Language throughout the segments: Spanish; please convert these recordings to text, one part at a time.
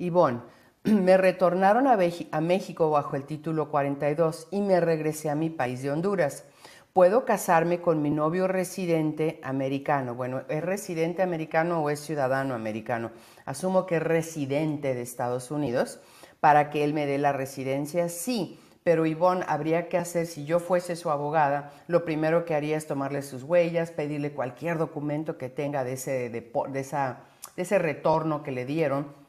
Ivonne, me retornaron a, México bajo el título 42 y me regresé a mi país de Honduras. Puedo casarme con mi novio residente americano. Bueno, ¿es residente americano o es ciudadano americano? Asumo que es residente de Estados Unidos para que él me dé la residencia. Sí, pero Ivonne, habría que hacer, si yo fuese su abogada, lo primero que haría es tomarle sus huellas, pedirle cualquier documento que tenga de ese, de, esa, de ese retorno que le dieron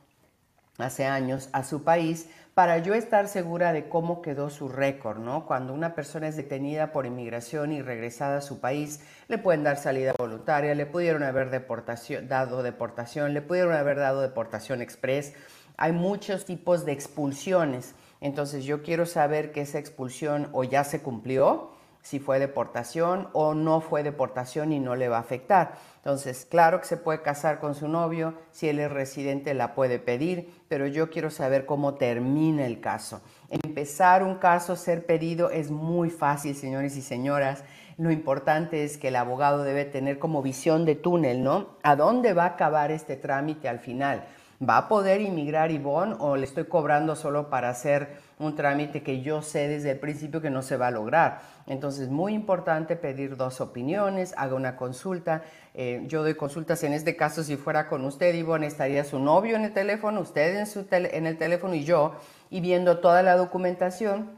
hace años a su país para yo estar segura de cómo quedó su récord, ¿no? Cuando una persona es detenida por inmigración y regresada a su país, le pueden dar salida voluntaria, le pudieron haber dado deportación, le pudieron haber dado deportación express. Hay muchos tipos de expulsiones. Entonces yo quiero saber que esa expulsión o ya se cumplió si fue deportación o no fue deportación y no le va a afectar. Entonces, claro que se puede casar con su novio, si él es residente la puede pedir, pero yo quiero saber cómo termina el caso. Empezar un caso, ser pedido, es muy fácil, señores y señoras. Lo importante es que el abogado debe tener como visión de túnel, ¿no? ¿A dónde va a acabar este trámite al final? ¿Va a poder inmigrar Ivonne o le estoy cobrando solo para hacer un trámite que yo sé desde el principio que no se va a lograr. Entonces, muy importante pedir dos opiniones, haga una consulta. Eh, yo doy consultas en este caso, si fuera con usted, Ivonne, estaría su novio en el teléfono, usted en, su en el teléfono y yo, y viendo toda la documentación.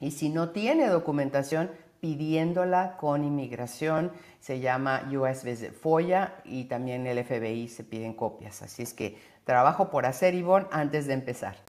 Y si no tiene documentación, pidiéndola con inmigración, se llama US Visit FOIA y también el FBI se piden copias. Así es que trabajo por hacer, Ivonne, antes de empezar.